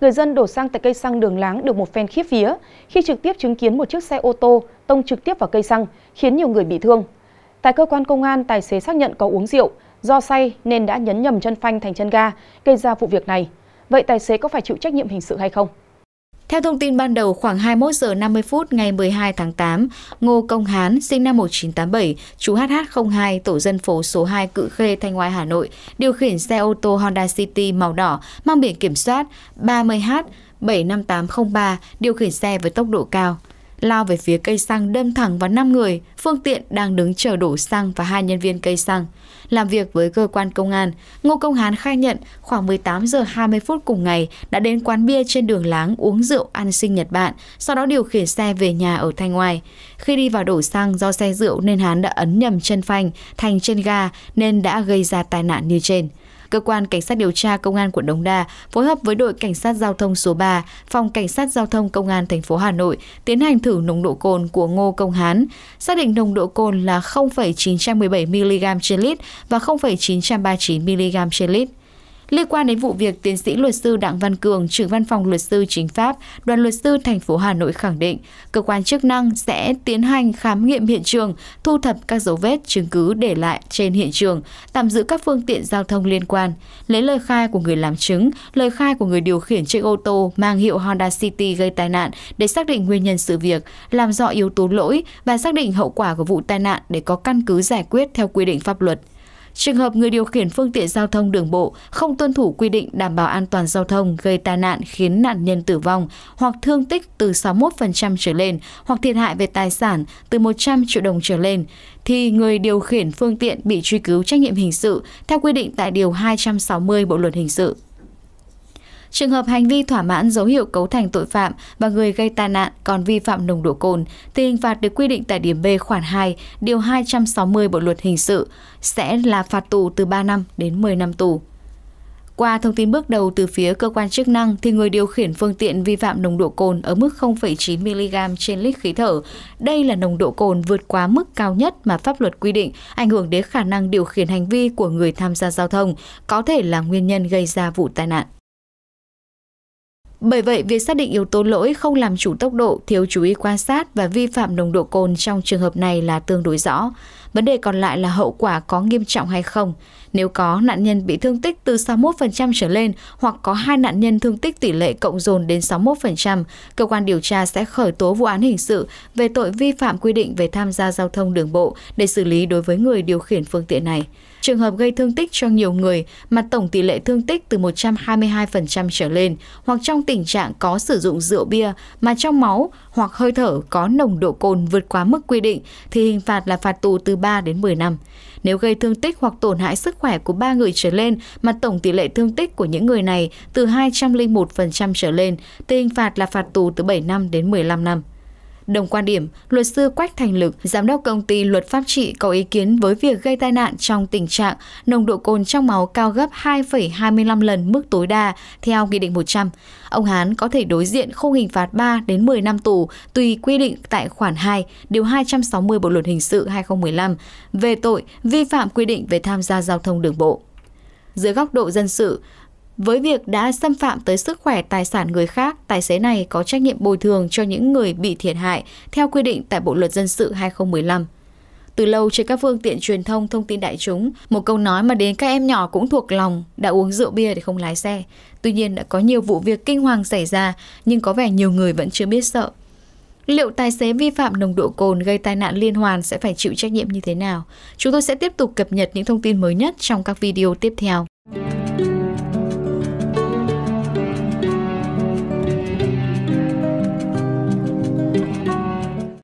người dân đổ xăng tại cây xăng đường láng được một phen khiếp vía khi trực tiếp chứng kiến một chiếc xe ô tô tông trực tiếp vào cây xăng, khiến nhiều người bị thương. Tại cơ quan công an, tài xế xác nhận có uống rượu, do say nên đã nhấn nhầm chân phanh thành chân ga, gây ra vụ việc này. Vậy tài xế có phải chịu trách nhiệm hình sự hay không? Theo thông tin ban đầu, khoảng 21 giờ 50 phút ngày 12 tháng 8, Ngô Công Hán, sinh năm 1987, chú HH02, tổ dân phố số 2 Cự Khê, Thanh Oai, Hà Nội, điều khiển xe ô tô Honda City màu đỏ mang biển kiểm soát 30H 75803, điều khiển xe với tốc độ cao lao về phía cây xăng đâm thẳng vào 5 người, phương tiện đang đứng chờ đổ xăng và hai nhân viên cây xăng. Làm việc với cơ quan công an, Ngô Công Hán khai nhận khoảng 18 giờ 20 phút cùng ngày đã đến quán bia trên đường Láng uống rượu ăn sinh Nhật Bản, sau đó điều khiển xe về nhà ở Thanh Oai. Khi đi vào đổ xăng do xe rượu nên Hán đã ấn nhầm chân phanh thành chân ga nên đã gây ra tai nạn như trên. Cơ quan Cảnh sát điều tra Công an quận Đống Đa phối hợp với đội Cảnh sát giao thông số 3, Phòng Cảnh sát giao thông Công an thành phố Hà Nội tiến hành thử nồng độ cồn của Ngô Công Hán, xác định nồng độ cồn là 0,917 mg trên lít và 0,939 mg trên lít. Liên quan đến vụ việc, tiến sĩ luật sư Đặng Văn Cường, trưởng văn phòng luật sư chính pháp, đoàn luật sư thành phố Hà Nội khẳng định, cơ quan chức năng sẽ tiến hành khám nghiệm hiện trường, thu thập các dấu vết chứng cứ để lại trên hiện trường, tạm giữ các phương tiện giao thông liên quan, lấy lời khai của người làm chứng, lời khai của người điều khiển chiếc ô tô mang hiệu Honda City gây tai nạn để xác định nguyên nhân sự việc, làm rõ yếu tố lỗi và xác định hậu quả của vụ tai nạn để có căn cứ giải quyết theo quy định pháp luật. Trường hợp người điều khiển phương tiện giao thông đường bộ không tuân thủ quy định đảm bảo an toàn giao thông gây tai nạn khiến nạn nhân tử vong hoặc thương tích từ 61% trở lên hoặc thiệt hại về tài sản từ 100 triệu đồng trở lên thì người điều khiển phương tiện bị truy cứu trách nhiệm hình sự theo quy định tại điều 260 Bộ luật hình sự. Trường hợp hành vi thỏa mãn dấu hiệu cấu thành tội phạm và người gây tai nạn còn vi phạm nồng độ cồn thì hình phạt được quy định tại điểm B khoản 2, điều 260 Bộ luật hình sự sẽ là phạt tù từ 3 năm đến 10 năm tù. Qua thông tin bước đầu từ phía cơ quan chức năng thì người điều khiển phương tiện vi phạm nồng độ cồn ở mức 0,9mg trên lít khí thở. Đây là nồng độ cồn vượt quá mức cao nhất mà pháp luật quy định, ảnh hưởng đến khả năng điều khiển hành vi của người tham gia giao thông, có thể là nguyên nhân gây ra vụ tai nạn. Bởi vậy, việc xác định yếu tố lỗi không làm chủ tốc độ, thiếu chú ý quan sát và vi phạm nồng độ cồn trong trường hợp này là tương đối rõ. Vấn đề còn lại là hậu quả có nghiêm trọng hay không. Nếu có, nạn nhân bị thương tích từ 61% trở lên hoặc có hai nạn nhân thương tích tỷ lệ cộng dồn đến 61%, cơ quan điều tra sẽ khởi tố vụ án hình sự về tội vi phạm quy định về tham gia giao thông đường bộ để xử lý đối với người điều khiển phương tiện này trường hợp gây thương tích cho nhiều người mà tổng tỷ lệ thương tích từ 122% trở lên hoặc trong tình trạng có sử dụng rượu bia mà trong máu hoặc hơi thở có nồng độ cồn vượt quá mức quy định thì hình phạt là phạt tù từ 3 đến 10 năm. Nếu gây thương tích hoặc tổn hại sức khỏe của 3 người trở lên mà tổng tỷ lệ thương tích của những người này từ 201% trở lên thì hình phạt là phạt tù từ 7 năm đến 15 năm. Đồng quan điểm, luật sư Quách Thành Lực, giám đốc công ty luật pháp trị có ý kiến với việc gây tai nạn trong tình trạng nồng độ cồn trong máu cao gấp 2,25 lần mức tối đa theo Nghị định 100. Ông Hán có thể đối diện khung hình phạt 3 đến 10 năm tù tùy quy định tại khoản 2, điều 260 Bộ luật hình sự 2015 về tội vi phạm quy định về tham gia giao thông đường bộ. Dưới góc độ dân sự, với việc đã xâm phạm tới sức khỏe tài sản người khác, tài xế này có trách nhiệm bồi thường cho những người bị thiệt hại theo quy định tại Bộ luật dân sự 2015. Từ lâu trên các phương tiện truyền thông thông tin đại chúng, một câu nói mà đến các em nhỏ cũng thuộc lòng, đã uống rượu bia để không lái xe. Tuy nhiên đã có nhiều vụ việc kinh hoàng xảy ra, nhưng có vẻ nhiều người vẫn chưa biết sợ. Liệu tài xế vi phạm nồng độ cồn gây tai nạn liên hoàn sẽ phải chịu trách nhiệm như thế nào? Chúng tôi sẽ tiếp tục cập nhật những thông tin mới nhất trong các video tiếp theo.